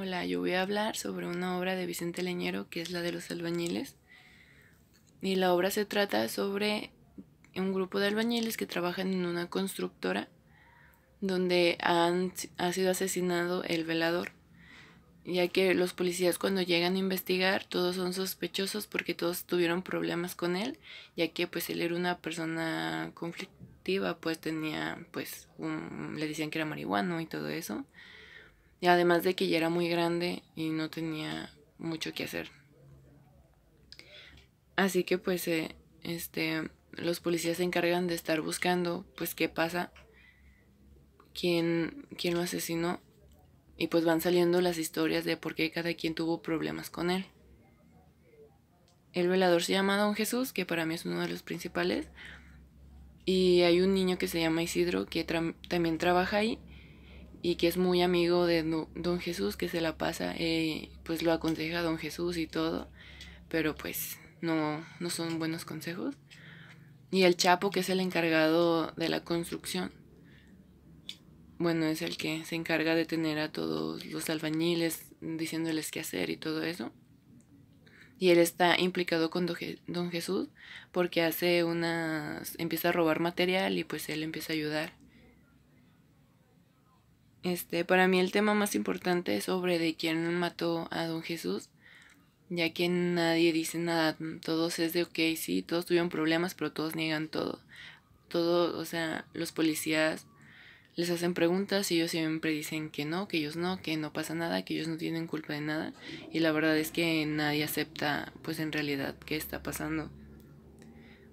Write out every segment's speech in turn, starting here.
Hola, yo voy a hablar sobre una obra de Vicente Leñero que es la de los albañiles. Y la obra se trata sobre un grupo de albañiles que trabajan en una constructora donde ha sido asesinado el velador, ya que los policías cuando llegan a investigar todos son sospechosos porque todos tuvieron problemas con él, ya que pues él era una persona conflictiva, pues tenía pues le decían que era marihuano y todo eso. Y además de que ya era muy grande y no tenía mucho que hacer. Así que pues eh, este, los policías se encargan de estar buscando pues qué pasa, quién, quién lo asesinó y pues van saliendo las historias de por qué cada quien tuvo problemas con él. El velador se llama Don Jesús, que para mí es uno de los principales. Y hay un niño que se llama Isidro, que también trabaja ahí y que es muy amigo de don Jesús, que se la pasa, eh, pues lo aconseja a don Jesús y todo, pero pues no, no son buenos consejos. Y el Chapo, que es el encargado de la construcción. Bueno, es el que se encarga de tener a todos los albañiles diciéndoles qué hacer y todo eso. Y él está implicado con don Jesús porque hace unas... empieza a robar material y pues él empieza a ayudar. Este, para mí el tema más importante es sobre de quién mató a don Jesús, ya que nadie dice nada, mm, todos es de ok, sí, todos tuvieron problemas, pero todos niegan todo. Todos, o sea, los policías les hacen preguntas y ellos siempre dicen que no, que ellos no, que no pasa nada, que ellos no tienen culpa de nada, y la verdad es que nadie acepta pues en realidad qué está pasando.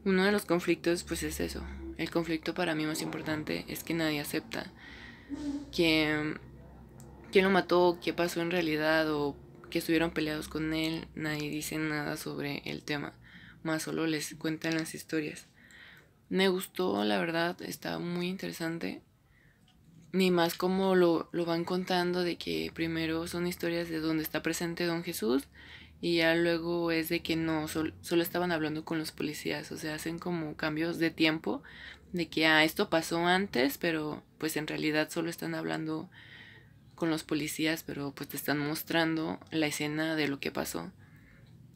Uno de los conflictos pues es eso. El conflicto para mí más importante es que nadie acepta que quién lo mató, qué pasó en realidad o que estuvieron peleados con él, nadie dice nada sobre el tema, más solo les cuentan las historias. Me gustó, la verdad, está muy interesante. Ni más como lo, lo van contando de que primero son historias de donde está presente Don Jesús y ya luego es de que no, solo estaban hablando con los policías, o sea, hacen como cambios de tiempo, de que ah, esto pasó antes, pero pues en realidad solo están hablando con los policías, pero pues te están mostrando la escena de lo que pasó.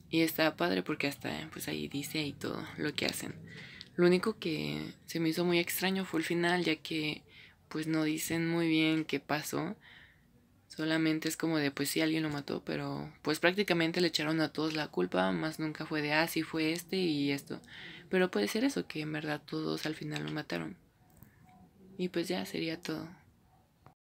Y está padre porque hasta pues ahí dice y todo lo que hacen. Lo único que se me hizo muy extraño fue el final, ya que pues no dicen muy bien qué pasó. Solamente es como de, pues si alguien lo mató, pero pues prácticamente le echaron a todos la culpa, más nunca fue de, ah, sí fue este y esto. Pero puede ser eso, que en verdad todos al final lo mataron. Y pues ya sería todo.